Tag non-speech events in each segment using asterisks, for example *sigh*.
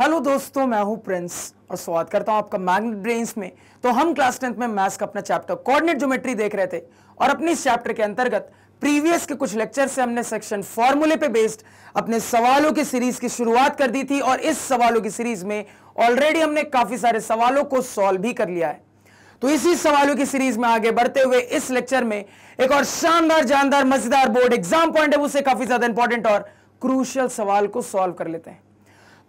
hello दोस्तों मैं हूं प्रिंस और स्वागत करता हूं आपका मैग्नेट ब्रेन्स में तो हम क्लास टेंथ में मैथ्स का अपना चैप्टर कोऑर्डिनेट ज्योमेट्री देख रहे थे और अपने इस चैप्टर के अंतर्गत प्रीवियस के कुछ लेक्चर से हमने सेक्शन फॉर्मूले पे बेस्ड अपने सवालों की सीरीज की शुरुआत कर दी थी और इस सवालों की सीरीज में ऑलरेडी हमने काफी सारे सवालों को सॉल्व भी कर लिया है तो इसी सवालों की सीरीज में आगे बढ़ते हुए इस लेक्चर में एक और शानदार जानदार मजेदार बोर्ड एग्जाम पॉइंट है उसे काफी ज्यादा इंपॉर्टेंट और क्रूशियल सवाल को सॉल्व कर लेते हैं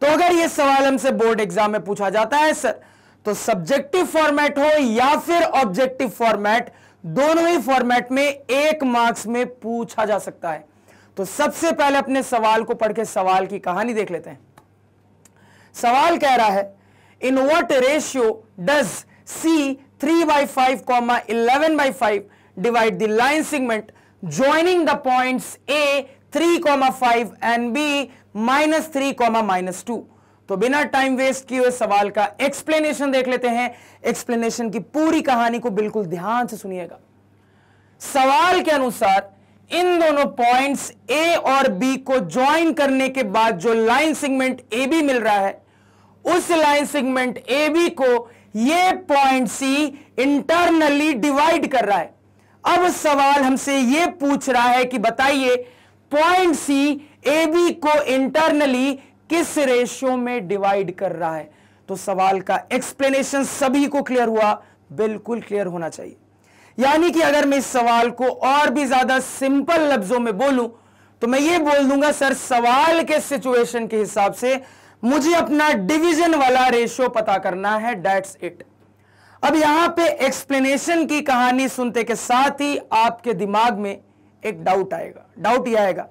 तो अगर यह सवाल हमसे बोर्ड एग्जाम में पूछा जाता है सर तो सब्जेक्टिव फॉर्मेट हो या फिर ऑब्जेक्टिव फॉर्मेट दोनों ही फॉर्मेट में एक मार्क्स में पूछा जा सकता है तो सबसे पहले अपने सवाल को पढ़ के सवाल की कहानी देख लेते हैं सवाल कह रहा है in what ratio does C three by five comma eleven by five divide the line segment joining the points A three comma five and B minus three comma minus two तो बिना टाइम वेस्ट किए सवाल का explanation देख लेते हैं explanation की पूरी कहानी को बिल्कुल ध्यान से सुनिएगा सवाल के अनुसार इन दोनों पॉइंट्स ए और बी को ज्वाइन करने के बाद जो लाइन सेगमेंट ए बी मिल रहा है उस लाइन सेगमेंट ए बी को ये पॉइंट सी इंटरनली डिवाइड कर रहा है अब सवाल हमसे ये पूछ रहा है कि बताइए पॉइंट सी ए बी को इंटरनली किस रेशियो में डिवाइड कर रहा है तो सवाल का एक्सप्लेनेशन सभी को क्लियर हुआ बिल्कुल क्लियर होना चाहिए यानी कि अगर मैं इस सवाल को और भी ज्यादा सिंपल लफ्जों में बोलूं तो मैं ये बोल दूंगा सर सवाल के सिचुएशन के हिसाब से मुझे अपना डिवीजन वाला रेशियो पता करना है डेट्स इट अब यहां पे एक्सप्लेनेशन की कहानी सुनते के साथ ही आपके दिमाग में एक डाउट आएगा डाउट यह आएगा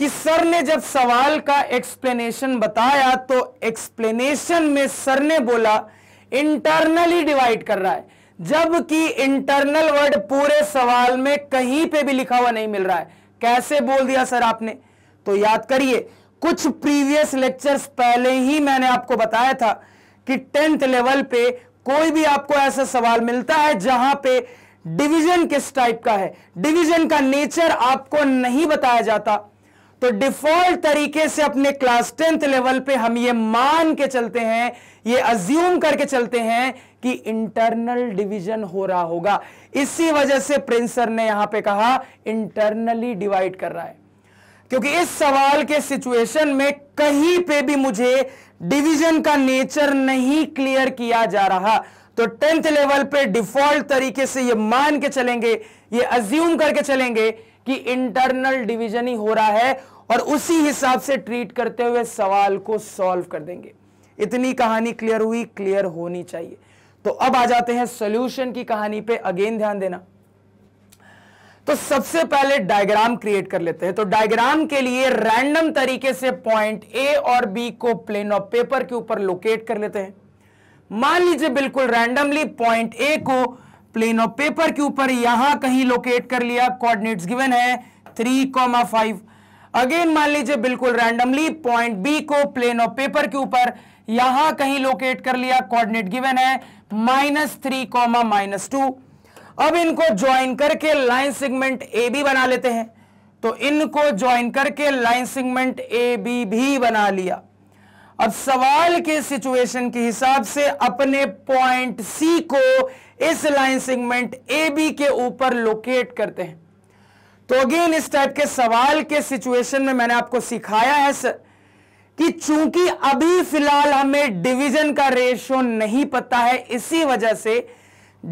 कि सर ने जब सवाल का एक्सप्लेनेशन बताया तो एक्सप्लेनेशन में सर ने बोला इंटरनली डिवाइड कर रहा है जबकि इंटरनल वर्ड पूरे सवाल में कहीं पे भी लिखा हुआ नहीं मिल रहा है कैसे बोल दिया सर आपने तो याद करिए कुछ प्रीवियस लेक्चर्स पहले ही मैंने आपको बताया था कि टेंथ लेवल पे कोई भी आपको ऐसा सवाल मिलता है जहां पे डिवीजन किस टाइप का है डिवीजन का नेचर आपको नहीं बताया जाता तो डिफॉल्ट तरीके से अपने क्लास टेंथ लेवल पे हम ये मान के चलते हैं ये अज्यूम करके चलते हैं कि इंटरनल डिवीजन हो रहा होगा इसी वजह से प्रिंसर ने यहां पे कहा इंटरनली डिवाइड कर रहा है क्योंकि इस सवाल के सिचुएशन में कहीं पे भी मुझे डिवीजन का नेचर नहीं क्लियर किया जा रहा तो टेंथ लेवल पे डिफॉल्ट तरीके से ये मान के चलेंगे ये अज्यूम करके चलेंगे कि इंटरनल डिवीजन ही हो रहा है और उसी हिसाब से ट्रीट करते हुए सवाल को सॉल्व कर देंगे इतनी कहानी क्लियर हुई क्लियर होनी चाहिए तो अब आ जाते हैं सोल्यूशन की कहानी पे अगेन ध्यान देना तो सबसे पहले डायग्राम क्रिएट कर लेते हैं तो डायग्राम के लिए रैंडम तरीके से पॉइंट ए और बी को प्लेन ऑफ पेपर के ऊपर लोकेट कर लेते हैं मान लीजिए बिल्कुल रैंडमली पॉइंट ए को प्लेन ऑफ पेपर के ऊपर यहां कहीं लोकेट कर लिया कोऑर्डिनेट्स गिवन है थ्री कॉमा फाइव अगेन मान लीजिए बिल्कुल रैंडमली पॉइंट बी को प्लेन ऑफ पेपर के ऊपर यहां कहीं लोकेट कर लिया कोऑर्डिनेट गिवन है minus three comma minus two अब इनको ज्वाइन करके लाइन सेगमेंट ए बी बना लेते हैं तो इनको ज्वाइन करके लाइन सेगमेंट ए बी भी बना लिया अब सवाल के सिचुएशन के हिसाब से अपने पॉइंट सी को इस लाइन सेगमेंट ए बी के ऊपर लोकेट करते हैं तो अगेन इस टाइप के सवाल के सिचुएशन में मैंने आपको सिखाया है सर कि चूंकि अभी फिलहाल हमें डिवीजन का रेशो नहीं पता है इसी वजह से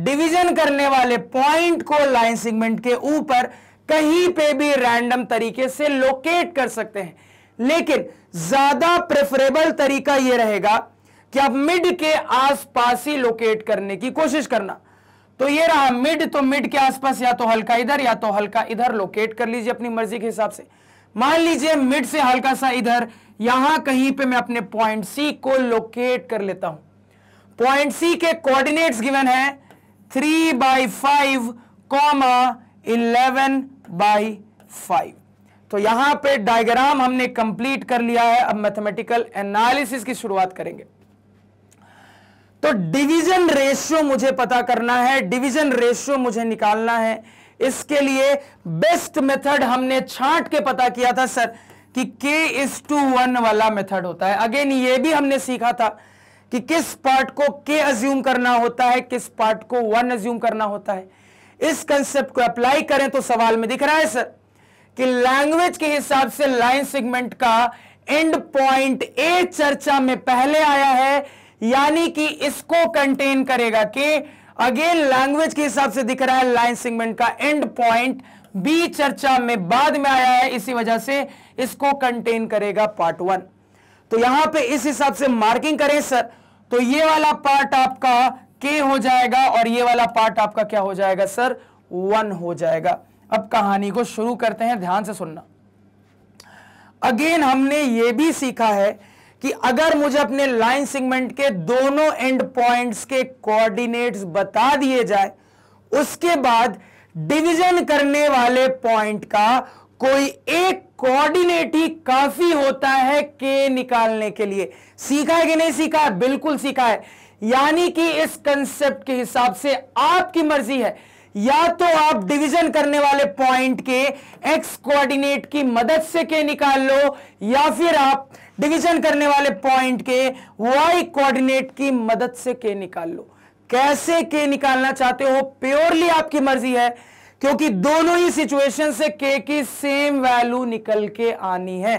डिवीजन करने वाले पॉइंट को लाइन सेगमेंट के ऊपर कहीं पे भी रैंडम तरीके से लोकेट कर सकते हैं लेकिन ज्यादा प्रेफरेबल तरीका यह रहेगा कि आप मिड के आसपास ही लोकेट करने की कोशिश करना तो ये रहा मिड तो मिड के आसपास या तो हल्का इधर या तो हल्का इधर लोकेट कर लीजिए अपनी मर्जी के हिसाब से मान लीजिए मिड से हल्का सा इधर यहां कहीं पे मैं अपने पॉइंट सी को लोकेट कर लेता हूं पॉइंट सी के कोऑर्डिनेट्स गिवन है three by five comma eleven by five तो यहां पे डायग्राम हमने कंप्लीट कर लिया है अब मैथमेटिकल एनालिसिस की शुरुआत करेंगे तो डिवीजन रेशियो मुझे पता करना है डिवीजन रेशियो मुझे निकालना है इसके लिए बेस्ट मेथड हमने छांट के पता किया था सर कि k इज टू वन वाला मेथड होता है अगेन ये भी हमने सीखा था कि किस पार्ट को k अज्यूम करना होता है किस पार्ट को वन अज्यूम करना होता है इस कंसेप्ट को अप्लाई करें तो सवाल में दिख रहा है सर कि लैंग्वेज के हिसाब से लाइन सेगमेंट का एंड पॉइंट ए चर्चा में पहले आया है यानी कि इसको कंटेन करेगा के अगेन लैंग्वेज के हिसाब से दिख रहा है लाइन सेगमेंट का एंड पॉइंट बी चर्चा में बाद में आया है इसी वजह से इसको कंटेन करेगा पार्ट वन तो यहां पे इस हिसाब से मार्किंग करें सर तो ये वाला पार्ट आपका के हो जाएगा और ये वाला पार्ट आपका क्या हो जाएगा सर वन हो जाएगा अब कहानी को शुरू करते हैं ध्यान से सुनना अगेन हमने ये भी सीखा है कि अगर मुझे अपने लाइन सेगमेंट के दोनों एंड पॉइंट्स के कोऑर्डिनेट्स बता दिए जाए उसके बाद डिवीजन करने वाले पॉइंट का कोई एक कोऑर्डिनेट ही काफी होता है के निकालने के लिए सीखा है कि नहीं सीखा है बिल्कुल सीखा है यानी कि इस कंसेप्ट के हिसाब से आपकी मर्जी है या तो आप डिवीजन करने वाले पॉइंट के एक्स कोऑर्डिनेट की मदद से के निकाल लो या फिर आप डिवीजन करने वाले पॉइंट के वाई कोऑर्डिनेट की मदद से के निकाल लो कैसे के निकालना चाहते हो प्योरली आपकी मर्जी है क्योंकि दोनों ही सिचुएशन से के की सेम वैल्यू निकल के आनी है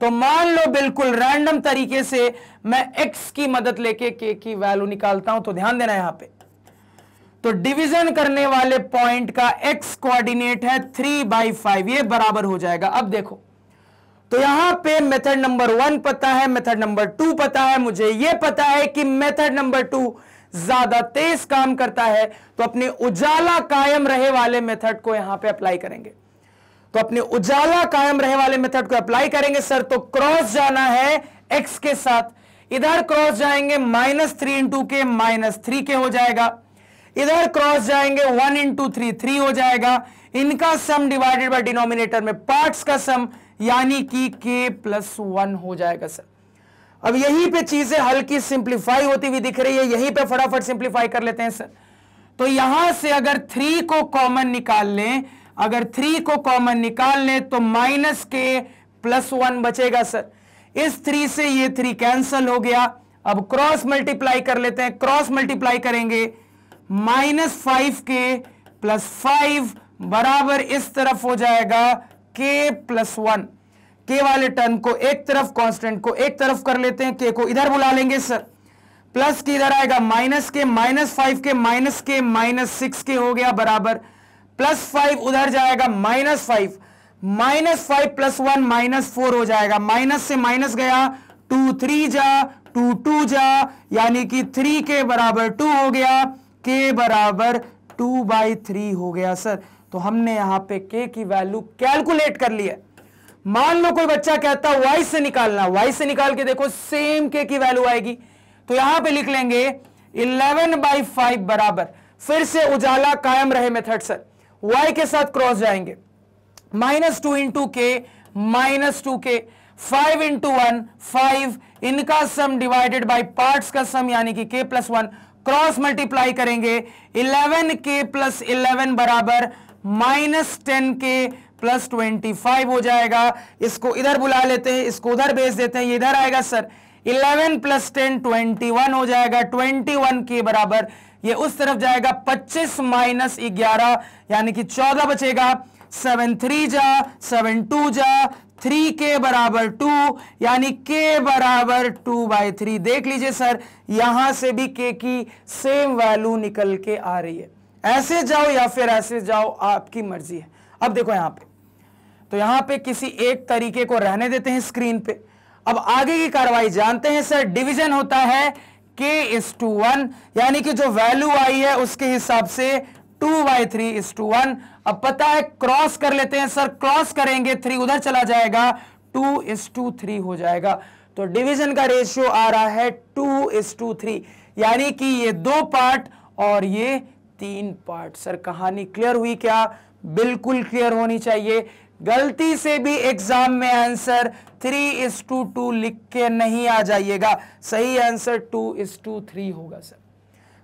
तो मान लो बिल्कुल रैंडम तरीके से मैं एक्स की मदद लेके के की वैल्यू निकालता हूं तो ध्यान देना यहां पे तो डिवीजन करने वाले पॉइंट का एक्स कोऑर्डिनेट है थ्री बाई फाइव ये बराबर हो जाएगा अब देखो तो यहां पे मेथड नंबर वन पता है मेथड नंबर टू पता है मुझे ये पता है कि मेथड नंबर टू ज्यादा तेज काम करता है तो अपने उजाला कायम रहे वाले मेथड को यहां पे अप्लाई करेंगे तो अपने उजाला कायम रहे वाले मेथड को अप्लाई करेंगे सर तो क्रॉस जाना है एक्स के साथ इधर क्रॉस जाएंगे minus three into K minus three K हो जाएगा इधर क्रॉस जाएंगे वन इंटू थ्री थ्री हो जाएगा इनका सम डिवाइडेड बाय डिनोमिनेटर में पार्ट्स का सम यानी कि के प्लस वन हो जाएगा सर अब यहीं पे चीजें हल्की सिंप्लीफाई होती हुई दिख रही है यहीं पे फटाफट सिंप्लीफाई कर लेते हैं सर तो यहां से अगर थ्री को कॉमन निकाल लें अगर थ्री को कॉमन निकाल लें तो माइनस के प्लस वन बचेगा सर इस थ्री से ये थ्री कैंसल हो गया अब क्रॉस मल्टीप्लाई कर लेते हैं क्रॉस मल्टीप्लाई करेंगे minus five K plus five बराबर इस तरफ हो जाएगा के प्लस वन के वाले टर्म को एक तरफ कांस्टेंट को एक तरफ कर लेते हैं के को इधर बुला लेंगे सर प्लस की इधर आएगा minus K minus five K minus K minus six K हो गया बराबर प्लस फाइव उधर जाएगा minus five minus five plus one minus four हो जाएगा माइनस से माइनस गया टू थ्री जा टू टू जा यानी कि थ्री के बराबर टू हो गया के बराबर टू बाई थ्री हो गया सर तो हमने यहां पे के की वैल्यू कैलकुलेट कर ली है मान लो कोई बच्चा कहता है वाई से निकालना वाई से निकाल के देखो सेम के की वैल्यू आएगी तो यहां पे लिख लेंगे इलेवन बाई फाइव बराबर फिर से उजाला कायम रहे मेथड सर वाई के साथ क्रॉस जाएंगे minus two into K minus two K five into one five इनका सम डिवाइडेड बाई पार्ट्स का सम यानी कि K plus one cross multiply करेंगे इलेवन के प्लस इलेवन बराबर minus ten K plus twenty five हो जाएगा इसको इधर बुला लेते हैं इसको उधर भेज देते हैं ये इधर आएगा sir 11 plus ten twenty one हो जाएगा वन के बराबर ये उस तरफ जाएगा 25 माइनस ग्यारह यानी कि 14 बचेगा सेवन थ्री जा सेवन टू जा थ्री के बराबर टू यानी के बराबर टू बाई थ्री देख लीजिए सर यहां से भी के की सेम वैल्यू निकल के आ रही है ऐसे जाओ या फिर ऐसे जाओ आपकी मर्जी है अब देखो यहां पे तो यहां पे किसी एक तरीके को रहने देते हैं स्क्रीन पे अब आगे की कार्रवाई जानते हैं सर डिवीजन होता है के इज टू वन यानी कि जो वैल्यू आई है उसके हिसाब से two by three is to one अब पता है क्रॉस कर लेते हैं सर क्रॉस करेंगे थ्री उधर चला जाएगा टू इज टू थ्री हो जाएगा तो डिवीजन का रेशियो आ रहा है टू इज टू थ्री यानी कि ये दो पार्ट और ये तीन पार्ट सर कहानी क्लियर हुई क्या बिल्कुल क्लियर होनी चाहिए गलती से भी एग्जाम में answer three is to two लिख के नहीं आ जाइएगा सही answer two is to three होगा सर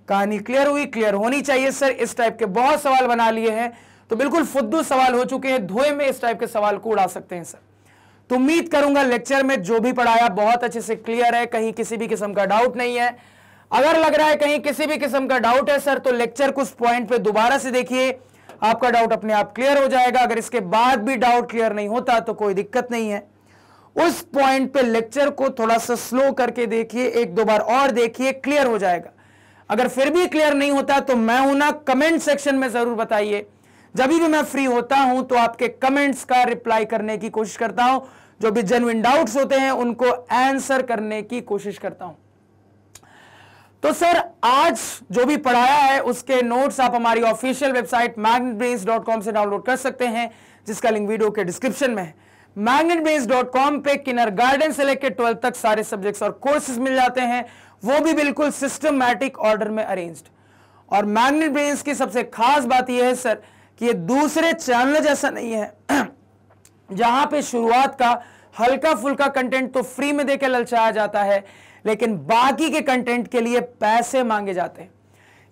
कहानी क्लियर हुई क्लियर होनी चाहिए सर इस टाइप के बहुत सवाल बना लिए हैं तो बिल्कुल फुद्दू सवाल हो चुके हैं धोए में इस टाइप के सवाल को उड़ा सकते हैं सर तो उम्मीद करूंगा लेक्चर में जो भी पढ़ाया बहुत अच्छे से क्लियर है कहीं किसी भी किस्म का डाउट नहीं है अगर लग रहा है कहीं किसी भी किस्म का डाउट है सर तो लेक्चर कुछ पॉइंट पे दोबारा से देखिए आपका डाउट अपने आप क्लियर हो जाएगा अगर इसके बाद भी डाउट क्लियर नहीं होता तो कोई दिक्कत नहीं है उस पॉइंट पे लेक्चर को थोड़ा सा स्लो करके देखिए एक दो बार और देखिए क्लियर हो जाएगा अगर फिर भी क्लियर नहीं होता तो मैं हूं ना कमेंट सेक्शन में जरूर बताइए जब भी मैं फ्री होता हूं तो आपके कमेंट्स का रिप्लाई करने की कोशिश करता हूं जो भी जेनविन डाउट्स होते हैं उनको आंसर करने की कोशिश करता हूं तो सर आज जो भी पढ़ाया है उसके नोट्स आप हमारी ऑफिशियल वेबसाइट magnetbrains.com से डाउनलोड कर सकते हैं जिसका लिंक वीडियो के डिस्क्रिप्शन में है magnetbrains.com पे किनर गार्डन से लेकर ट्वेल्थ तक सारे सब्जेक्ट्स और कोर्सेज मिल जाते हैं वो भी बिल्कुल सिस्टमैटिक ऑर्डर में अरेंज्ड और मैग्नेट ब्रेन्स की सबसे खास बात यह है सर कि ये दूसरे चैनल जैसा नहीं है *clears throat* जहां पे शुरुआत का हल्का फुल्का कंटेंट तो फ्री में देकर ललचाया जाता है लेकिन बाकी के कंटेंट के लिए पैसे मांगे जाते हैं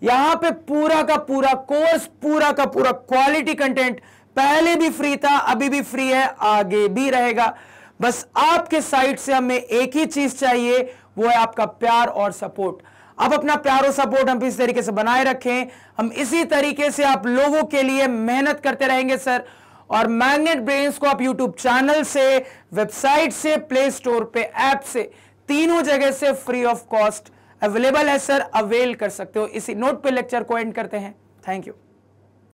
यहां पे पूरा का पूरा कोर्स पूरा का पूरा क्वालिटी कंटेंट पहले भी फ्री था अभी भी फ्री है आगे भी रहेगा बस आपके साइट से हमें एक ही चीज चाहिए वो है आपका प्यार और सपोर्ट अब अपना प्यार और सपोर्ट हम इस तरीके से बनाए रखें हम इसी तरीके से आप लोगों के लिए मेहनत करते रहेंगे सर और मैग्नेट ब्रेन्स को आप यूट्यूब चैनल से वेबसाइट से प्ले स्टोर पे ऐप से तीनों जगह से फ्री ऑफ कॉस्ट अवेलेबल है सर अवेल कर सकते हो इसी नोट पे लेक्चर को एंड करते हैं थैंक यू